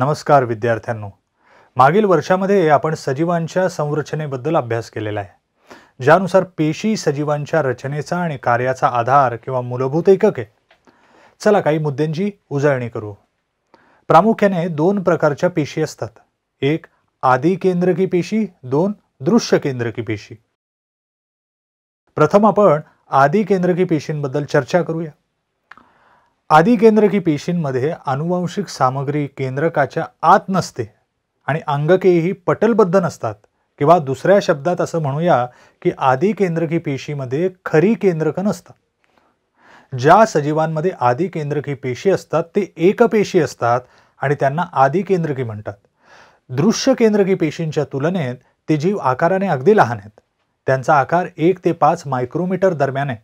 नमस्कार विद्यार्थ्यांनो मागील वर्षामध्ये आपण सजीवांच्या संरचनेबद्दल अभ्यास केलेला आहे ज्यानुसार पेशी सजीवांच्या रचनेचा आणि कार्याचा आधार किंवा मूलभूत एकक आहे चला काही मुद्द्यांची उजळणी करू प्रामुख्याने दोन प्रकारच्या पेशी असतात एक आदी केंद्रकी पेशी दोन दृश्य केंद्रकी पेशी प्रथम आपण आदी केंद्रकी पेशींबद्दल चर्चा करूया आदिकेंद्रकी पेशींमध्ये अनुवांशिक सामग्री केंद्रकाच्या आत नसते आणि अंगकेही पटलबद्ध नसतात किंवा दुसऱ्या शब्दात असं म्हणूया की आदिकेंद्रकी पेशीमध्ये खरी केंद्रकं नसतात ज्या सजीवांमध्ये आदिकेंद्रकी पेशी असतात ते एकपेशी असतात आणि त्यांना आदिकेंद्रकी म्हणतात दृश्य केंद्रकी पेशींच्या तुलनेत ते जीव आकाराने अगदी लहान आहेत त्यांचा आकार एक ते पाच मायक्रोमीटर दरम्यान आहे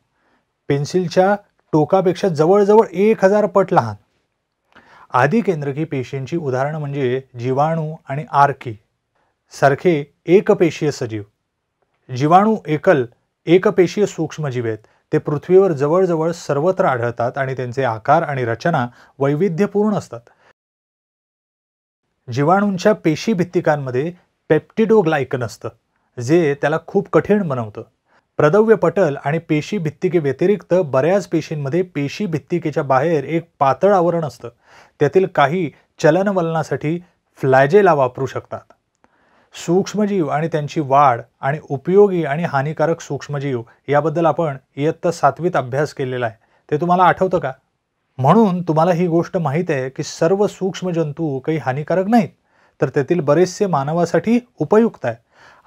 पेन्सिलच्या टोकापेक्षा जवळजवळ एक हजार पट लहान आदी केंद्रकी पेशींची उदाहरणं म्हणजे जीवाणू आणि आर्की सारखे एकपेशीय सजीव जीवाणू एकल एकपेशीय सूक्ष्मजीव आहेत ते पृथ्वीवर जवळजवळ सर्वत्र आढळतात आणि त्यांचे आकार आणि रचना वैविध्यपूर्ण असतात जीवाणूंच्या पेशी भित्तिकांमध्ये पेप्टिडोग्लायकन असतं जे त्याला खूप कठीण बनवतं प्रदव्य पटल आणि पेशी भित्तिके व्यतिरिक्त बऱ्याच पेशींमध्ये पेशी भित्तिकेच्या बाहेर एक पातळ आवरण असतं त्यातील काही चलनवलनासाठी फ्लॅजेला वापरू शकतात सूक्ष्मजीव आणि त्यांची वाढ आणि उपयोगी आणि हानिकारक सूक्ष्मजीव याबद्दल आपण इयत्ता सातवीत अभ्यास केलेला आहे ते तुम्हाला आठवतं का म्हणून तुम्हाला ही गोष्ट माहीत आहे की सर्व सूक्ष्मजंतू काही हानिकारक नाहीत तर त्यातील बरेचसे मानवासाठी उपयुक्त आहेत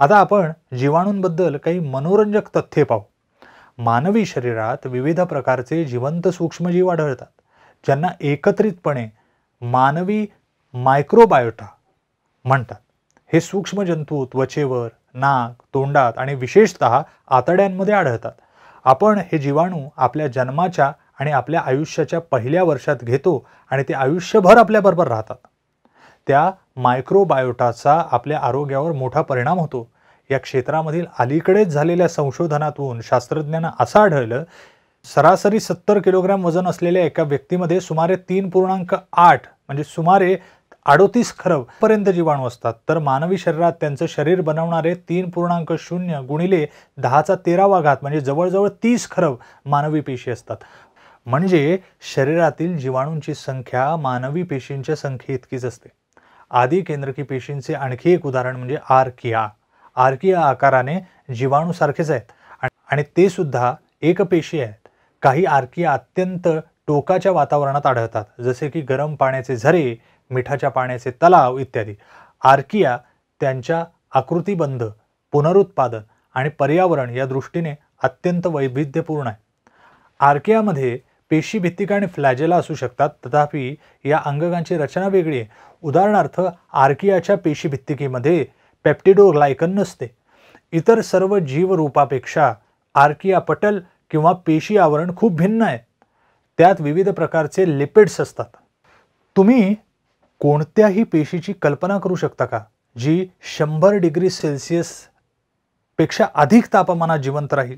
आता आपण जीवाणूंबद्दल काही मनोरंजक तथ्ये पाहू मानवी शरीरात विविध प्रकारचे जिवंत सूक्ष्मजीव आढळतात ज्यांना एकत्रितपणे मानवी मायक्रोबायोटा म्हणतात हे सूक्ष्म जंतू त्वचेवर नाक तोंडात आणि विशेषत आतड्यांमध्ये आढळतात आपण हे जीवाणू आपल्या जन्माच्या आणि आपल्या आयुष्याच्या पहिल्या वर्षात घेतो आणि ते आयुष्यभर आपल्याबरोबर राहतात त्या मायक्रोबायोटाचा आपल्या आरोग्यावर मोठा परिणाम होतो या क्षेत्रामधील अलीकडेच झालेल्या संशोधनातून शास्त्रज्ञांना असं आढळलं सरासरी सत्तर किलोग्रॅम वजन असलेल्या एका व्यक्तीमध्ये सुमारे तीन पूर्णांक आठ म्हणजे सुमारे अडोतीस खरब पर्यंत जीवाणू असतात तर मानवी शरीरात त्यांचं शरीर बनवणारे तीन पूर्णांक शून्य गुणिले दहाचा तेरावा घात म्हणजे जवळजवळ तीस खरब मानवी पेशी असतात म्हणजे शरीरातील जीवाणूंची संख्या मानवी पेशींच्या संख्ये इतकीच असते आदी केंद्रकी पेशींचे आणखी एक उदाहरण म्हणजे आर्किया आर्किया आकाराने जीवाणूसारखेच आहेत आणि ते सुद्धा पेशी आहेत काही आर्किया अत्यंत टोकाच्या वातावरणात आढळतात जसे की गरम पाण्याचे झरे मिठाच्या पाण्याचे तलाव इत्यादी आर्किया त्यांच्या आकृतीबंध पुनरुत्पादन आणि पर्यावरण या दृष्टीने अत्यंत वैविध्यपूर्ण आहे आर्कियामध्ये पेशी भित्तिका आणि फ्लॅजेला असू शकतात तथापि या अंगकांची रचना वेगळी आहे उदाहरणार्थ आर्कियाच्या पेशी पेशीभित्तिकेमध्ये पेप्टिडोग्लायकन नसते इतर सर्व जीवरूपापेक्षा आर्किया पटल किंवा पेशी आवरण खूप भिन्न आहे त्यात विविध प्रकारचे लिपिड्स असतात तुम्ही कोणत्याही पेशीची कल्पना करू शकता का जी शंभर डिग्री सेल्सिअसपेक्षा अधिक तापमानात जिवंत राहील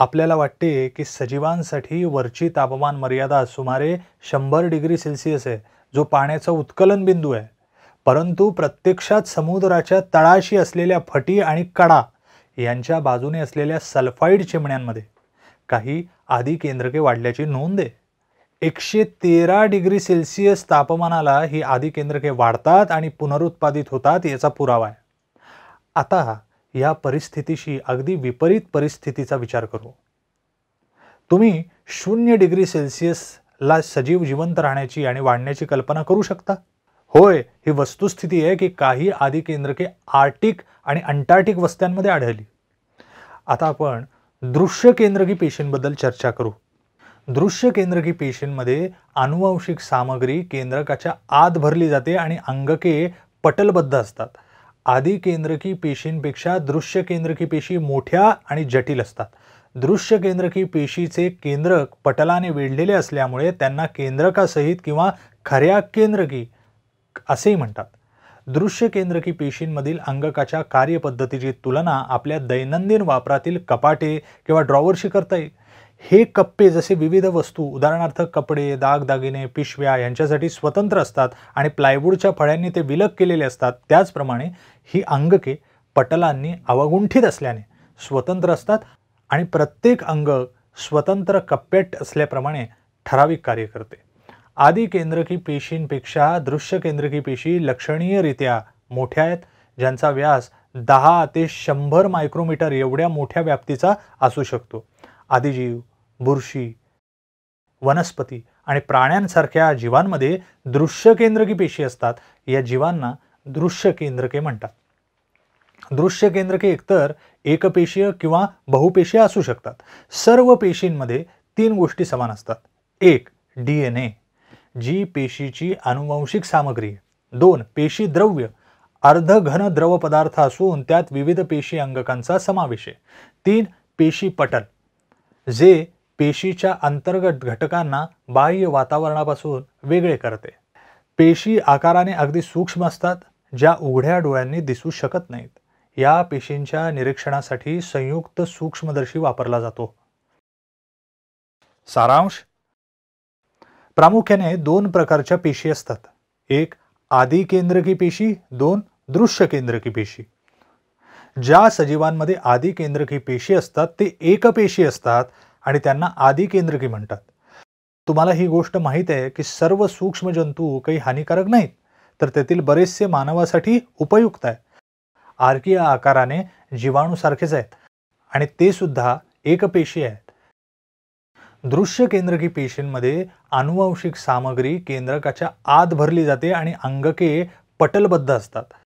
आपल्याला वाटते की सजीवांसाठी वरची तापमान मर्यादा सुमारे शंभर डिग्री सेल्सिअस आहे जो पाण्याचा उत्कलन बिंदू आहे परंतु प्रत्यक्षात समुद्राच्या तळाशी असलेल्या फटी आणि कडा यांच्या बाजूने असलेल्या सल्फाईड चिमण्यांमध्ये काही आधी केंद्रके वाढल्याची नोंद आहे एकशे तेरा डिग्री सेल्सिअस तापमानाला ही आधी केंद्रके वाढतात आणि पुनरुत्पादित होतात याचा पुरावा आहे आता या परिस्थितीशी अगदी विपरीत परिस्थितीचा विचार करू तुम्ही शून्य डिग्री सेल्सिअसला सजीव जिवंत राहण्याची आणि वाढण्याची कल्पना करू शकता होय ही वस्तुस्थिती आहे की काही आदी केंद्रके आर्टिक आणि अंटार्क्टिक वस्त्यांमध्ये आढळली आता आपण दृश्य केंद्रकी पेशींबद्दल चर्चा करू दृश्य केंद्रकी पेशींमध्ये आनुवंशिक सामग्री केंद्रकाच्या आत भरली जाते आणि अंगके पटलबद्ध असतात आदी केंद्रकी पेशींपेक्षा दृश्य केंद्रकी पेशी मोठ्या आणि जटिल असतात दृश्य केंद्रकी पेशीचे केंद्रक पटलाने वेढलेले असल्यामुळे त्यांना केंद्रकासहित किंवा खऱ्या केंद्रकी असेही म्हणतात दृश्य केंद्रकी पेशींमधील अंगकाच्या कार्यपद्धतीची तुलना आपल्या दैनंदिन वापरातील कपाटे किंवा ड्रॉवरशी करता येईल हे कप्पे जसे विविध वस्तू उदाहरणार्थ कपडे दागदागिने पिशव्या यांच्यासाठी स्वतंत्र असतात आणि प्लायवूडच्या फळ्यांनी ते विलग केलेले असतात त्याचप्रमाणे ही अंगके पटलांनी अवगुंठित असल्याने स्वतंत्र असतात आणि प्रत्येक अंग स्वतंत्र कप्पेट असल्याप्रमाणे ठराविक कार्य करते आदी केंद्रकी पेशींपेक्षा दृश्य केंद्रकी पेशी लक्षणीयरित्या मोठ्या आहेत ज्यांचा व्यास दहा ते शंभर मायक्रोमीटर एवढ्या मोठ्या व्याप्तीचा असू शकतो आदिजीव बुरशी वनस्पती आणि प्राण्यांसारख्या जीवांमध्ये दृश्य केंद्रकी पेशी असतात या जीवांना दृश्य केंद्रके म्हणतात दृश्य केंद्रके एकतर एकपेशीय किंवा बहुपेशीय असू शकतात सर्व पेशींमध्ये तीन गोष्टी समान असतात एक डी एन ए जी पेशीची अनुवंशिक सामग्री दोन पेशी द्रव्य अर्धघन द्रव पदार्थ असून त्यात विविध पेशी अंगकांचा समावेश आहे तीन पेशी पटल जे पेशीच्या अंतर्गत घटकांना बाह्य वातावरणापासून वेगळे करते पेशी आकाराने अगदी सूक्ष्म असतात ज्या उघड्या डोळ्यांनी दिसू शकत नाहीत या पेशींच्या निरीक्षणासाठी संयुक्त सूक्ष्मदर्शी वापरला जातो सारांश प्रामुख्याने दोन प्रकारच्या पेशी असतात एक आदी केंद्रकी पेशी दोन दृश्य केंद्रकी पेशी ज्या सजीवांमध्ये आदी केंद्रकी पेशी असतात ते एकपेशी असतात आणि त्यांना आदिकेंद्रकी म्हणतात तुम्हाला ही गोष्ट माहीत आहे की सर्व सूक्ष्म जंतू काही हानिकारक नाहीत तर त्यातील बरेचसे मानवासाठी उपयुक्त आहे आर्किया आकाराने जीवाणूसारखेच आहेत आणि ते सुद्धा एक पेशी आहेत दृश्य केंद्रकी पेशींमध्ये अनुवंशिक सामग्री केंद्रकाच्या आत भरली जाते आणि अंगके पटलबद्ध असतात